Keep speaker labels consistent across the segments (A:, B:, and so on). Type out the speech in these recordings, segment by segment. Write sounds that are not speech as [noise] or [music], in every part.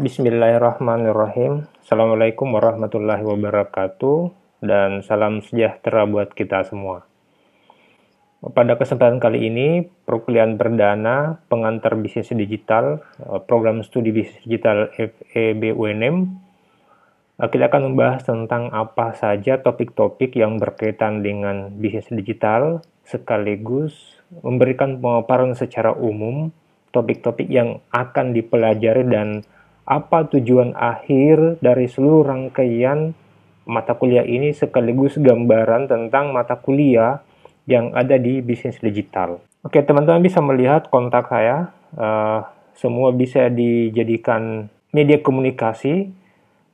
A: Bismillahirrahmanirrahim. Assalamualaikum warahmatullahi wabarakatuh dan salam sejahtera buat kita semua. Pada kesempatan kali ini, perkuliahan perdana pengantar bisnis digital, eh, program studi bisnis digital FEB UNM, eh, kita akan membahas tentang apa saja topik-topik yang berkaitan dengan bisnis digital, sekaligus memberikan pemaparan secara umum topik-topik yang akan dipelajari dan apa tujuan akhir dari seluruh rangkaian mata kuliah ini sekaligus gambaran tentang mata kuliah yang ada di bisnis digital. Oke, teman-teman bisa melihat kontak saya. Uh, semua bisa dijadikan media komunikasi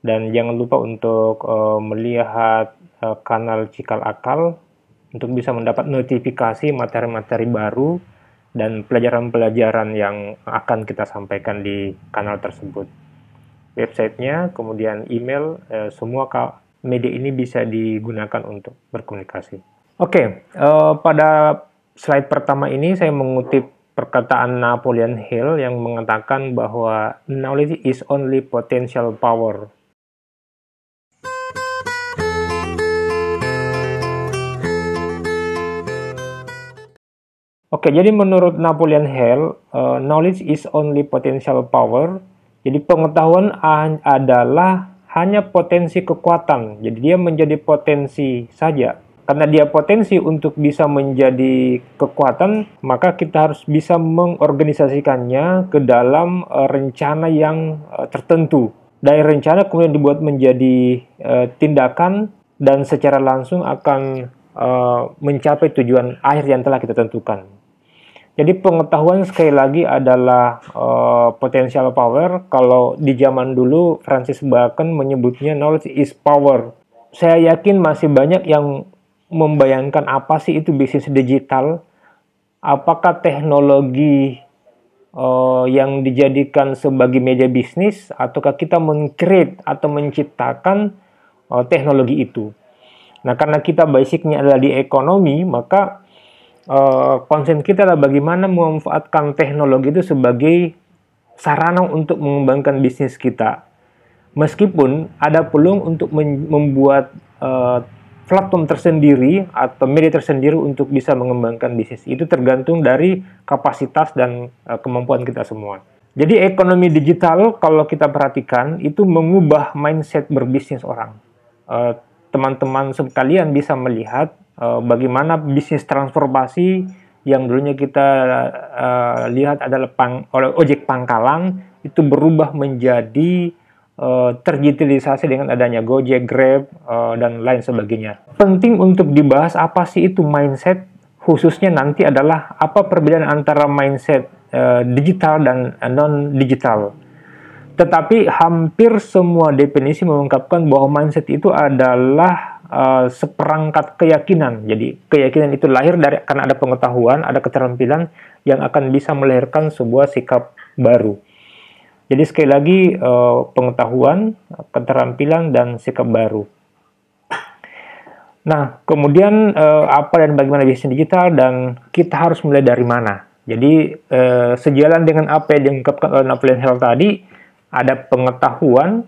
A: dan jangan lupa untuk uh, melihat uh, kanal Cikal Akal untuk bisa mendapat notifikasi materi-materi baru dan pelajaran-pelajaran yang akan kita sampaikan di kanal tersebut websitenya, kemudian email, eh, semua media ini bisa digunakan untuk berkomunikasi. Oke, okay, eh, pada slide pertama ini saya mengutip perkataan Napoleon Hill yang mengatakan bahwa knowledge is only potential power. Oke, jadi menurut Napoleon Hill, uh, knowledge is only potential power jadi pengetahuan adalah hanya potensi kekuatan. Jadi dia menjadi potensi saja. Karena dia potensi untuk bisa menjadi kekuatan, maka kita harus bisa mengorganisasikannya ke dalam e, rencana yang e, tertentu. Dari rencana kemudian dibuat menjadi e, tindakan dan secara langsung akan mencapai tujuan akhir yang telah kita tentukan. Jadi pengetahuan sekali lagi adalah uh, potensial power. Kalau di zaman dulu Francis Bacon menyebutnya knowledge is power. Saya yakin masih banyak yang membayangkan apa sih itu bisnis digital. Apakah teknologi uh, yang dijadikan sebagai meja bisnis ataukah kita mengcreate atau menciptakan uh, teknologi itu. Nah, karena kita basicnya adalah di ekonomi, maka konsen eh, kita adalah bagaimana memanfaatkan teknologi itu sebagai sarana untuk mengembangkan bisnis kita. Meskipun ada peluang untuk membuat uh, platform tersendiri atau media tersendiri untuk bisa mengembangkan bisnis itu tergantung dari kapasitas dan uh, kemampuan kita semua. Jadi ekonomi digital kalau kita perhatikan itu mengubah mindset berbisnis orang. Teman-teman uh, teman -teman sekalian bisa melihat Eh, bagaimana bisnis transformasi yang dulunya kita uh, lihat adalah pang, oleh ojek pangkalan itu berubah menjadi uh, terdigitalisasi dengan adanya Gojek, Grab uh, dan lain sebagainya. Penting untuk dibahas apa sih itu mindset khususnya nanti adalah apa perbedaan antara mindset uh, digital dan non digital. Tetapi hampir semua definisi mengungkapkan bahwa mindset itu adalah Eh, seperangkat keyakinan. Jadi keyakinan itu lahir dari karena ada pengetahuan, ada keterampilan yang akan bisa melahirkan sebuah sikap baru. Jadi sekali lagi uh, pengetahuan, keterampilan dan sikap baru. Nah, kemudian uh, apa dan bagaimana bisnis digital dan kita harus mulai dari mana? Jadi uh, sejalan dengan apa yang diungkapkan oleh Napoleon Hill tadi, ada pengetahuan,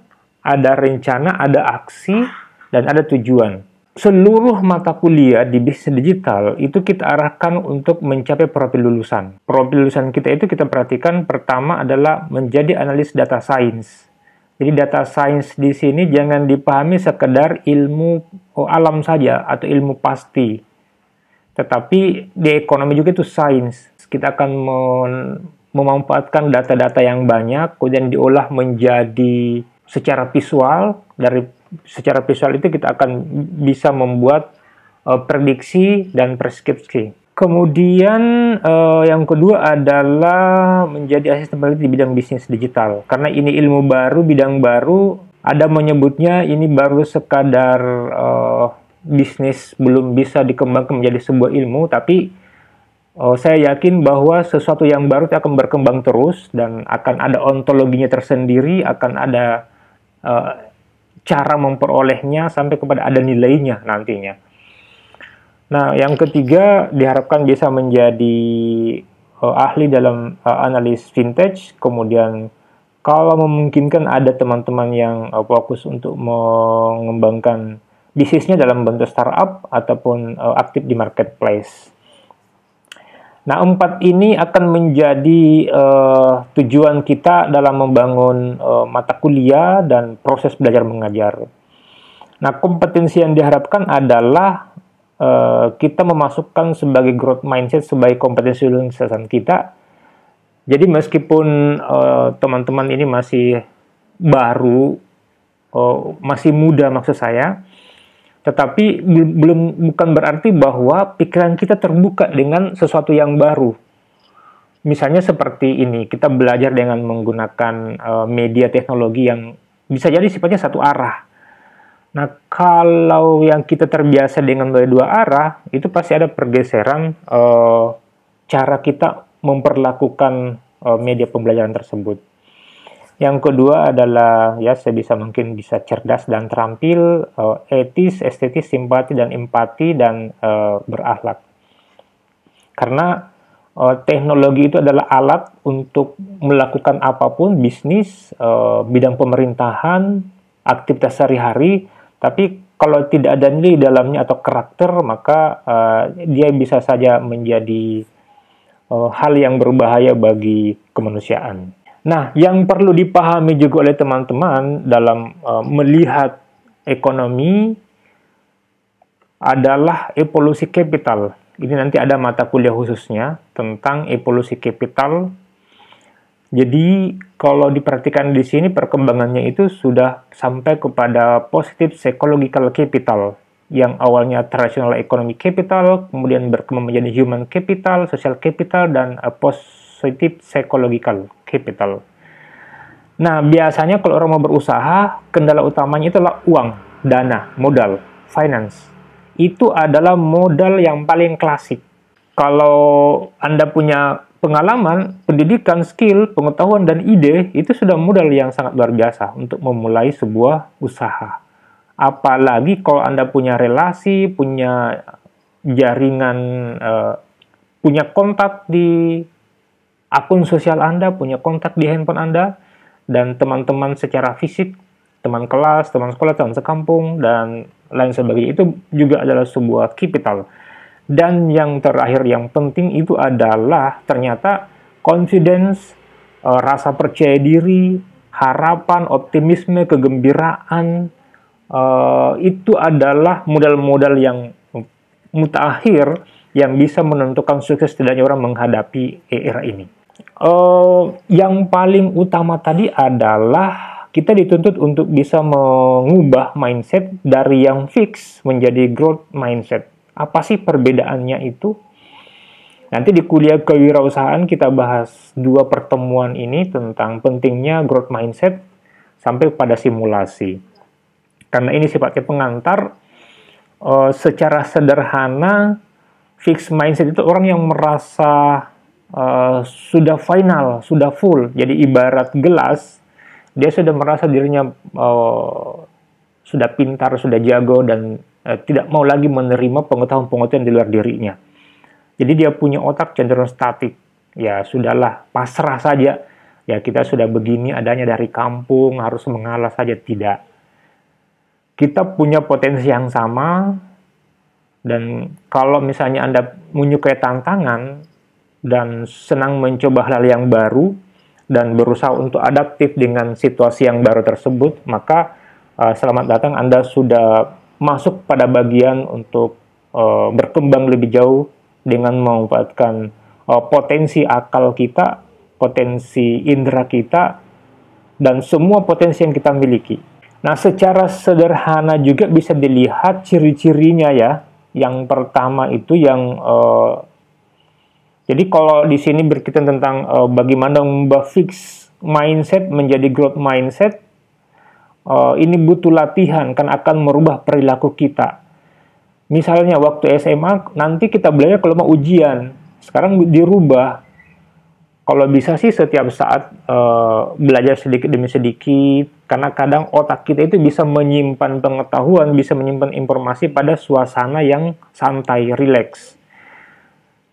A: ada rencana, ada aksi, dan ada tujuan. Seluruh mata kuliah di bisnis digital itu kita arahkan untuk mencapai profil lulusan. Profil lulusan kita itu kita perhatikan pertama adalah menjadi analis data science. Jadi data science di sini jangan dipahami sekedar ilmu alam saja atau ilmu pasti. Tetapi di ekonomi juga itu sains. Kita akan memanfaatkan data-data yang banyak, kemudian diolah menjadi secara visual dari secara visual itu kita akan bisa membuat uh, prediksi dan preskripsi. Kemudian uh, yang kedua adalah menjadi asisten peneliti di bidang bisnis digital. Karena ini ilmu baru, bidang baru, ada menyebutnya ini baru sekadar uh, bisnis belum bisa dikembangkan menjadi sebuah ilmu, tapi uh, saya yakin bahwa sesuatu yang baru itu akan berkembang terus dan akan ada ontologinya tersendiri, akan ada cara memperolehnya sampai kepada ada nilainya nantinya. Nah, yang ketiga diharapkan bisa menjadi uh, ahli dalam uh, analis vintage, kemudian kalau memungkinkan ada teman-teman yang uh, fokus untuk mengembangkan bisnisnya dalam bentuk startup ataupun uh, aktif di marketplace. Nah, empat ini akan menjadi uh, tujuan kita dalam membangun uh, mata kuliah dan proses belajar mengajar. Nah, kompetensi yang diharapkan adalah uh, kita memasukkan sebagai growth mindset sebagai kompetensi lulusan kita. Jadi meskipun teman-teman uh, ini masih baru, uh, masih muda maksud saya, tetapi belum bukan berarti bahwa pikiran kita terbuka dengan sesuatu yang baru. Misalnya seperti ini, kita belajar dengan menggunakan uh, media teknologi yang bisa jadi sifatnya satu arah. Nah, kalau yang kita terbiasa dengan dua arah, itu pasti ada pergeseran uh, cara kita memperlakukan uh, media pembelajaran tersebut. Yang kedua adalah ya sebisa mungkin bisa cerdas dan terampil, uh, etis, estetis, simpati dan empati dan uh, berakhlak. Karena uh, teknologi itu adalah alat untuk melakukan apapun bisnis, uh, bidang pemerintahan, aktivitas sehari-hari, tapi kalau tidak ada nilai dalamnya atau karakter, maka uh, dia bisa saja menjadi uh, hal yang berbahaya bagi kemanusiaan. Nah, yang perlu dipahami juga oleh teman-teman dalam uh, melihat ekonomi adalah evolusi kapital Ini nanti ada mata kuliah khususnya tentang evolusi kapital Jadi, kalau diperhatikan di sini perkembangannya itu sudah sampai kepada positif psychological capital yang awalnya traditional economic capital, kemudian berkembang menjadi human capital, social capital dan uh, post positif psychological capital. Nah, biasanya kalau orang mau berusaha, kendala utamanya itu adalah uang, dana, modal, finance. Itu adalah modal yang paling klasik. Kalau Anda punya pengalaman, pendidikan, skill, pengetahuan, dan ide, itu sudah modal yang sangat luar biasa untuk memulai sebuah usaha. Apalagi kalau Anda punya relasi, punya jaringan, eh, punya kontak di akun sosial Anda, punya kontak di handphone Anda, dan teman-teman secara fisik, teman kelas, teman sekolah, teman sekampung, dan lain sebagainya. Itu juga adalah sebuah capital. Dan yang terakhir yang penting itu adalah ternyata confidence, e, rasa percaya diri, harapan, optimisme, kegembiraan, e, itu adalah modal-modal yang mutakhir yang bisa menentukan sukses tidaknya orang menghadapi era ini uh, yang paling utama tadi adalah kita dituntut untuk bisa mengubah mindset dari yang fix menjadi growth mindset. Apa sih perbedaannya itu? Nanti di kuliah kewirausahaan kita bahas dua pertemuan ini tentang pentingnya growth mindset sampai pada simulasi. Karena ini sifatnya pengantar, eh, secara sederhana fixed mindset itu orang yang merasa Eh, sudah final, sudah full. Jadi ibarat gelas, dia sudah merasa dirinya uh, sudah pintar, sudah jago dan uh, tidak mau lagi menerima pengetahuan-pengetahuan di luar dirinya. Jadi dia punya otak cenderung statik. Ya sudahlah, pasrah saja. Ya kita sudah begini adanya dari kampung, harus mengalah saja tidak. Kita punya potensi yang sama dan kalau misalnya Anda menyukai tantangan, dan senang mencoba hal yang baru dan berusaha untuk adaptif dengan situasi yang baru tersebut, maka uh, selamat datang Anda sudah masuk pada bagian untuk uh, berkembang lebih jauh dengan memanfaatkan uh, potensi akal kita, potensi indera kita, dan semua potensi yang kita miliki. Nah, secara sederhana juga bisa dilihat ciri-cirinya ya. Yang pertama itu yang uh, jadi kalau di sini berkaitan tentang uh, bagaimana mengubah fix mindset menjadi growth mindset, uh, ini butuh latihan kan akan merubah perilaku kita. Misalnya waktu SMA nanti kita belajar kalau mau ujian, sekarang dirubah. Kalau bisa sih setiap saat uh, belajar sedikit demi sedikit, karena kadang otak kita itu bisa menyimpan pengetahuan, bisa menyimpan informasi pada suasana yang santai, rileks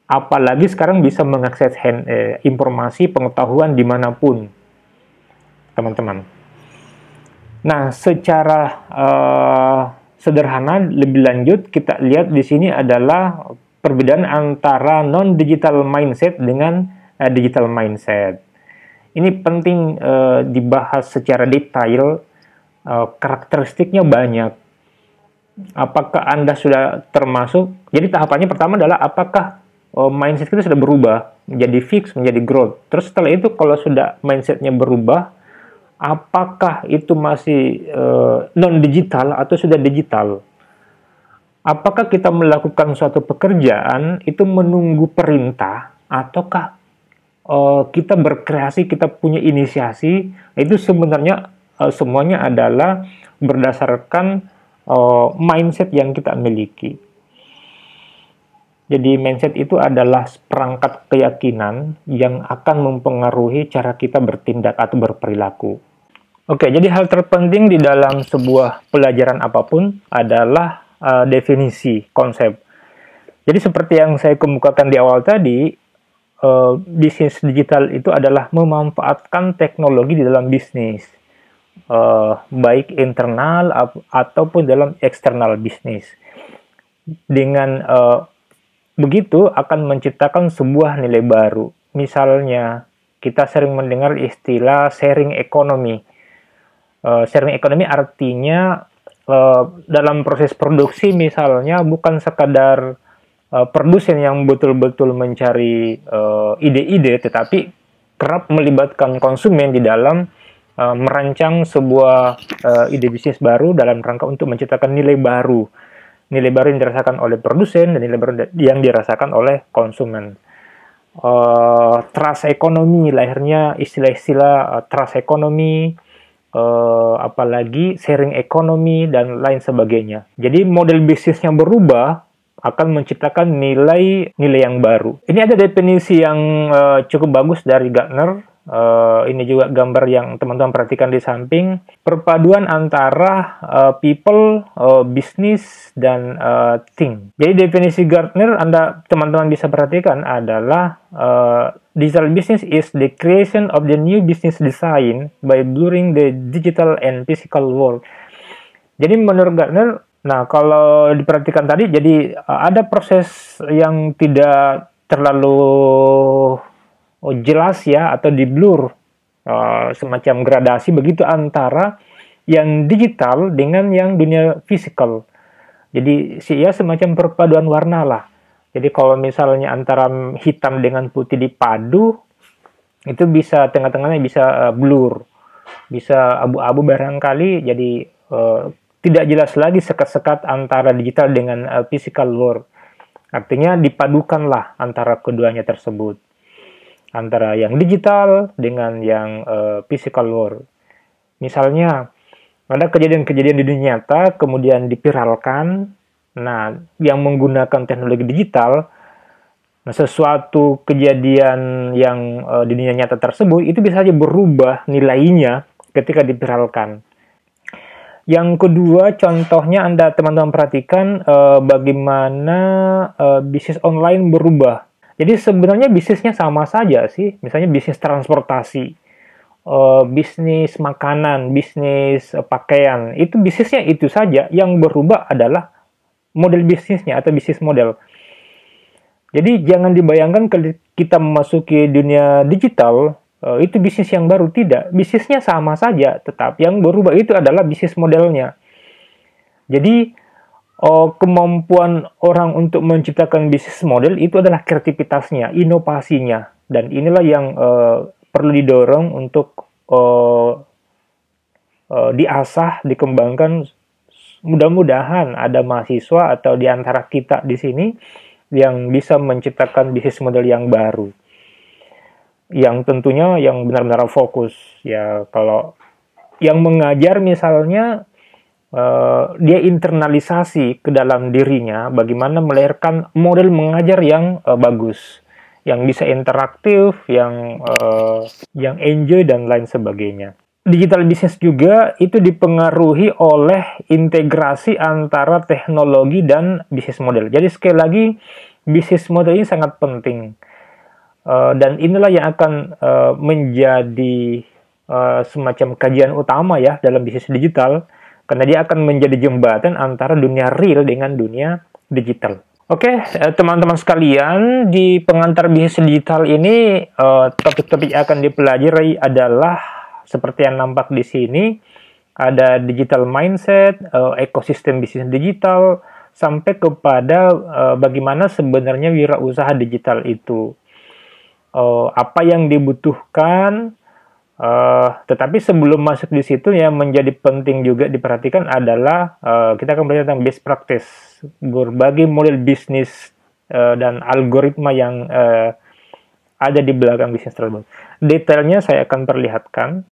A: apalagi sekarang bisa mengakses hand, eh, informasi pengetahuan dimanapun teman-teman nah secara eh, sederhana lebih lanjut kita lihat di sini adalah perbedaan antara non digital mindset dengan eh, digital mindset ini penting eh, dibahas secara detail eh, karakteristiknya banyak apakah Anda sudah termasuk? Jadi tahapannya pertama adalah apakah Oh, mindset kita sudah berubah menjadi fix, menjadi growth. Terus setelah itu kalau sudah mindsetnya berubah, apakah itu masih uh, eh, non digital atau sudah digital? Apakah kita melakukan suatu pekerjaan itu menunggu perintah ataukah uh, kita berkreasi, kita punya inisiasi? Itu sebenarnya uh, semuanya adalah berdasarkan uh, mindset yang kita miliki. Jadi mindset itu adalah perangkat keyakinan yang akan mempengaruhi cara kita bertindak atau berperilaku. Oke, jadi hal terpenting di dalam sebuah pelajaran apapun adalah uh, definisi konsep. Jadi seperti yang saya kemukakan di awal tadi, uh, bisnis digital itu adalah memanfaatkan teknologi di dalam bisnis, uh, baik internal ap- ataupun dalam eksternal bisnis. Dengan uh, Begitu akan menciptakan sebuah nilai baru. Misalnya, kita sering mendengar istilah sharing economy. Uh, sharing economy artinya uh, dalam proses produksi misalnya bukan sekadar uh, produsen yang betul-betul mencari ide-ide, tetapi kerap melibatkan konsumen di dalam merancang sebuah ide bisnis baru dalam rangka untuk menciptakan nilai baru nilai baru yang dirasakan oleh produsen dan nilai baru yang dirasakan oleh konsumen. Uh, trust ekonomi lahirnya istilah-istilah uh, trust ekonomi, uh, eh, apalagi sharing ekonomi dan lain sebagainya. Jadi model bisnisnya berubah akan menciptakan nilai-nilai yang baru. Ini ada definisi yang uh, cukup bagus dari Gartner Uh, ini juga gambar yang teman-teman perhatikan di samping perpaduan antara uh, people, uh, eh, bisnis dan uh, thing. Jadi definisi Gartner Anda teman-teman bisa perhatikan adalah uh, digital business is the creation of the new business design by blurring the digital and physical world. Jadi menurut Gartner, nah kalau diperhatikan tadi jadi ada proses yang tidak terlalu oh, jelas ya atau di blur uh, semacam gradasi begitu antara yang digital dengan yang dunia fisikal. Jadi sih ya semacam perpaduan warna lah. Jadi kalau misalnya antara hitam dengan putih dipadu itu bisa tengah-tengahnya bisa uh, blur, bisa abu-abu barangkali jadi uh, tidak jelas lagi sekat-sekat antara digital dengan uh, physical world. Artinya dipadukanlah antara keduanya tersebut antara yang digital dengan yang uh, physical world. Misalnya ada kejadian-kejadian di dunia nyata kemudian dipiralkan. Nah, yang menggunakan teknologi digital Nah, sesuatu kejadian yang uh, di dunia nyata tersebut itu bisa saja berubah nilainya ketika dipiralkan. Yang kedua, contohnya Anda teman-teman perhatikan uh, bagaimana uh, bisnis online berubah. Jadi sebenarnya bisnisnya sama saja sih, misalnya bisnis transportasi, eh, bisnis makanan, bisnis eh, pakaian, itu bisnisnya itu saja. Yang berubah adalah model bisnisnya atau bisnis model. Jadi jangan dibayangkan kita memasuki dunia digital eh, itu bisnis yang baru tidak, bisnisnya sama saja, tetap yang berubah itu adalah bisnis modelnya. Jadi uh, kemampuan orang untuk menciptakan bisnis model itu adalah kreativitasnya, inovasinya, dan inilah yang uh, perlu didorong untuk uh, uh, diasah, dikembangkan. Mudah-mudahan ada mahasiswa atau di antara kita di sini yang bisa menciptakan bisnis model yang baru, yang tentunya yang benar-benar fokus ya kalau yang mengajar misalnya Eh, dia internalisasi ke dalam dirinya bagaimana melahirkan model mengajar yang uh, bagus, yang bisa interaktif, yang uh, yang enjoy dan lain sebagainya. Digital business juga itu dipengaruhi oleh integrasi antara teknologi dan bisnis model. Jadi sekali lagi bisnis model ini sangat penting. Uh, dan inilah yang akan uh, menjadi uh, semacam kajian utama ya dalam bisnis digital karena dia akan menjadi jembatan antara dunia real dengan dunia digital. Oke, okay, eh, teman-teman sekalian, di pengantar bisnis digital ini eh, topik-topik yang akan dipelajari adalah seperti yang nampak di sini, ada digital mindset, eh, ekosistem bisnis digital, sampai kepada bagaimana sebenarnya wirausaha digital itu. apa yang dibutuhkan, Uh, tetapi sebelum masuk di situ yang menjadi penting juga diperhatikan adalah uh, kita akan belajar tentang best practice, berbagai model bisnis uh, dan algoritma yang uh, ada di belakang bisnis tersebut. Detailnya saya akan perlihatkan.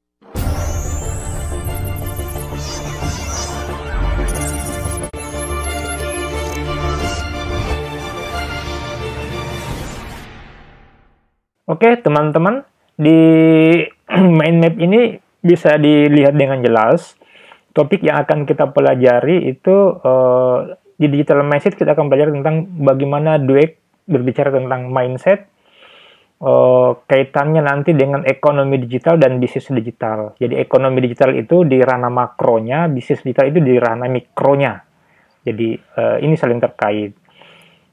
A: Oke, teman-teman, di [clears throat] mind map ini bisa dilihat dengan jelas. Topik yang akan kita pelajari itu uh, di digital mindset kita akan belajar tentang bagaimana Dweck berbicara tentang mindset uh, kaitannya nanti dengan ekonomi digital dan bisnis digital. Jadi ekonomi digital itu di ranah makronya, bisnis digital itu di ranah mikronya. Jadi uh, ini saling terkait.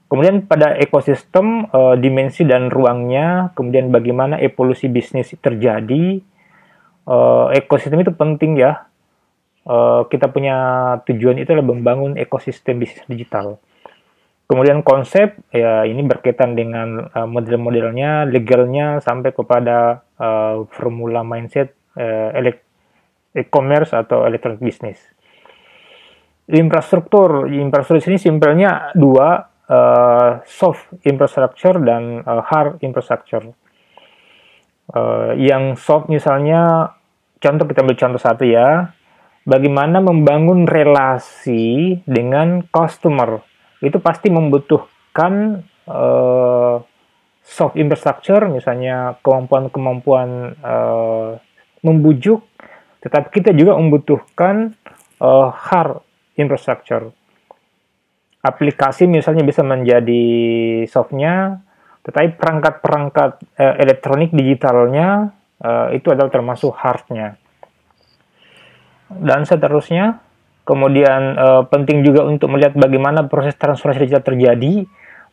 A: Kemudian pada ekosistem e, dimensi dan ruangnya, kemudian bagaimana evolusi bisnis terjadi. E, ekosistem itu penting ya. E, kita punya tujuan itu adalah membangun ekosistem bisnis digital. Kemudian konsep ya ini berkaitan dengan e, model-modelnya, legalnya sampai kepada e, formula mindset e, e-commerce atau electronic business infrastruktur infrastruktur ini simpelnya dua uh, soft infrastructure dan uh, hard infrastructure. Uh, yang soft misalnya, contoh kita ambil contoh satu ya, bagaimana membangun relasi dengan customer itu pasti membutuhkan uh, soft infrastructure, misalnya kemampuan-kemampuan uh, membujuk, tetapi kita juga membutuhkan uh, hard infrastructure aplikasi misalnya bisa menjadi softnya, tetapi perangkat-perangkat uh, elektronik digitalnya uh, itu adalah termasuk hardnya. Dan seterusnya, kemudian uh, penting juga untuk melihat bagaimana proses transformasi digital terjadi,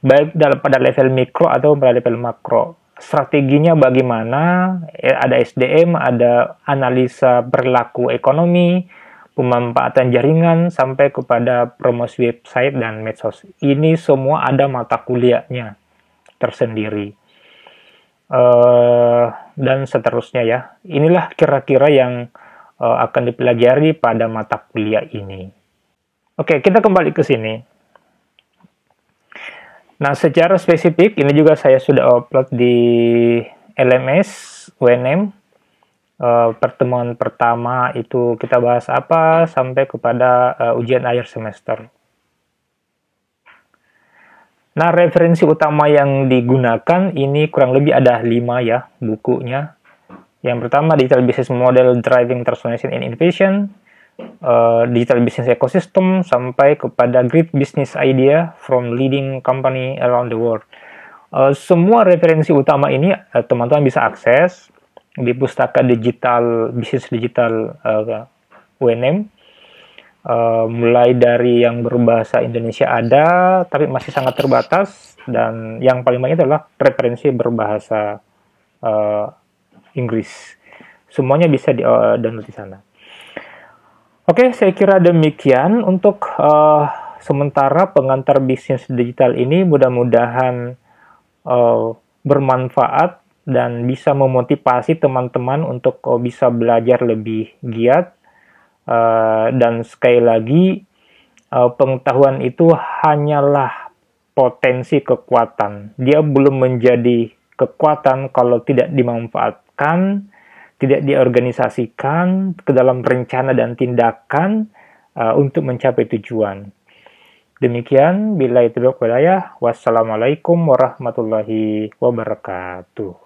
A: baik dalam pada level mikro atau pada level makro. Strateginya bagaimana? Ada SDM, ada analisa perilaku ekonomi, pemanfaatan jaringan sampai kepada promosi website dan medsos. Ini semua ada mata kuliahnya tersendiri. Uh, dan seterusnya ya. Inilah kira-kira yang uh, akan dipelajari pada mata kuliah ini. Oke, kita kembali ke sini. Nah, secara spesifik ini juga saya sudah upload di LMS UNM uh, pertemuan pertama itu kita bahas apa sampai kepada uh, ujian akhir semester. Nah, referensi utama yang digunakan ini kurang lebih ada lima ya bukunya. Yang pertama, Digital Business Model Driving Transformation and Innovation, uh, Digital Business Ecosystem, sampai kepada Great Business Idea from Leading Company Around the World. Uh, semua referensi utama ini teman-teman uh, teman -teman bisa akses di pustaka digital bisnis digital uh, eh, UNM uh, eh, mulai dari yang berbahasa Indonesia ada tapi masih sangat terbatas dan yang paling banyak adalah preferensi berbahasa uh, Inggris semuanya bisa di uh, download di sana oke okay, saya kira demikian untuk uh, sementara pengantar bisnis digital ini mudah-mudahan uh, bermanfaat dan bisa memotivasi teman-teman untuk oh, bisa belajar lebih giat eh, dan sekali lagi eh, pengetahuan itu hanyalah potensi kekuatan dia belum menjadi kekuatan kalau tidak dimanfaatkan tidak diorganisasikan ke dalam rencana dan tindakan eh, untuk mencapai tujuan Demikian, bila itu wilayah, wassalamualaikum warahmatullahi wabarakatuh.